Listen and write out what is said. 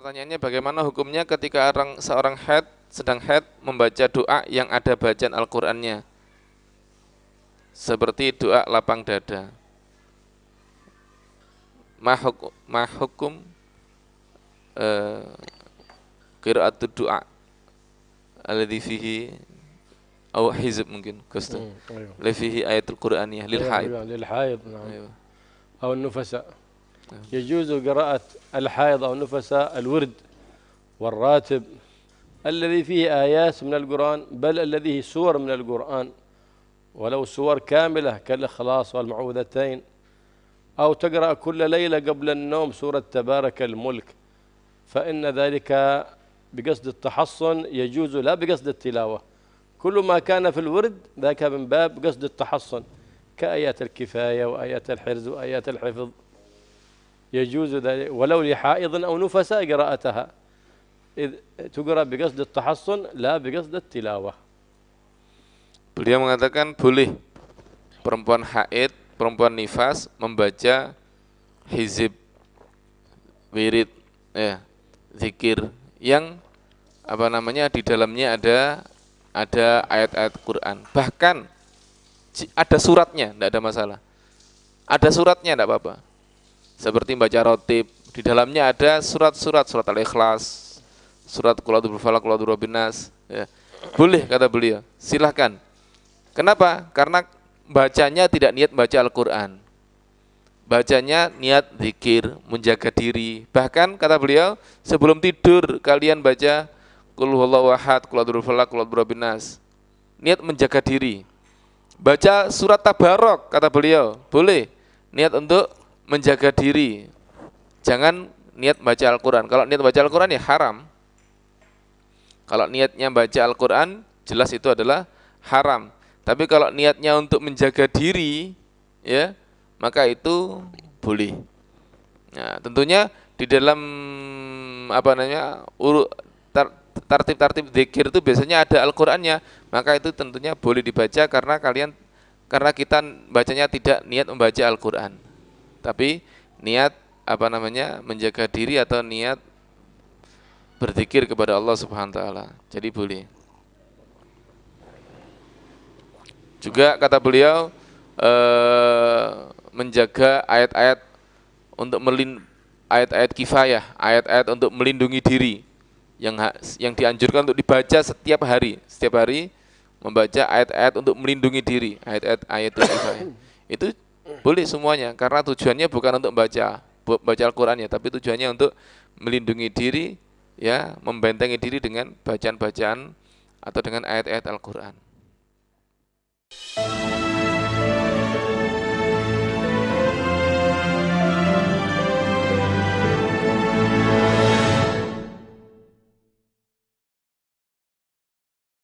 Pertanyaannya bagaimana hukumnya ketika orang seorang head sedang head membaca doa yang ada bacaan Al-Qur'annya? Seperti doa lapang dada. Mahukum, mahukum eh, doa alladzi fihi atau hizb mungkin kusta. Hmm, ayat Fihi ayatul Qur'aniyah lil haid. Lil haid, nah. Ayo. Atau nufasa. نعم. يجوز قراءة الحائض أو النفساء الورد والراتب الذي فيه آيات من القرآن بل الذي هي سور من القرآن ولو سور كاملة كالإخلاص والمعوذتين أو تقرأ كل ليلة قبل النوم سورة تبارك الملك فإن ذلك بقصد التحصن يجوز لا بقصد التلاوة كل ما كان في الورد ذاك من باب قصد التحصن كآيات الكفاية وآيات الحرز وآيات الحفظ يجوز ذلك ولو لحائض أو نفساء قراءتها إذ تقرأ بقصد التحصن لا بقصد التلاوة Beliau mengatakan boleh perempuan haid, perempuan nifas membaca hizib, wirid, ya, zikir yang apa namanya di dalamnya ada ada ayat-ayat Quran. Bahkan ada suratnya, tidak ada masalah. Ada suratnya, tidak apa-apa. Seperti baca rotib, di dalamnya ada surat-surat, surat Al-Ikhlas, surat Qulatul Falak, Qulatul robinas, Ya. Boleh kata beliau, silahkan. Kenapa? Karena bacanya tidak niat baca Al-Quran. Bacanya niat zikir, menjaga diri. Bahkan kata beliau, sebelum tidur kalian baca Qul huwallahu ahad, falak, kuladul binas. Niat menjaga diri. Baca surat Tabarok kata beliau, boleh. Niat untuk menjaga diri. Jangan niat baca Al-Quran. Kalau niat baca Al-Quran ya haram. Kalau niatnya baca Al-Quran, jelas itu adalah haram. Tapi kalau niatnya untuk menjaga diri, ya maka itu boleh. Nah, tentunya di dalam apa namanya urut tartip tartip dzikir itu biasanya ada Al-Qur'annya, maka itu tentunya boleh dibaca karena kalian karena kita bacanya tidak niat membaca Al-Qur'an tapi niat apa namanya menjaga diri atau niat berzikir kepada Allah Subhanahu wa taala. Jadi boleh. Juga kata beliau eh, menjaga ayat-ayat untuk melin ayat-ayat kifayah, ayat-ayat untuk melindungi diri yang yang dianjurkan untuk dibaca setiap hari, setiap hari membaca ayat-ayat untuk melindungi diri, ayat-ayat ayat kifayah. Itu boleh semuanya karena tujuannya bukan untuk baca baca Al-Qur'an ya, tapi tujuannya untuk melindungi diri ya, membentengi diri dengan bacaan-bacaan atau dengan ayat-ayat Al-Qur'an.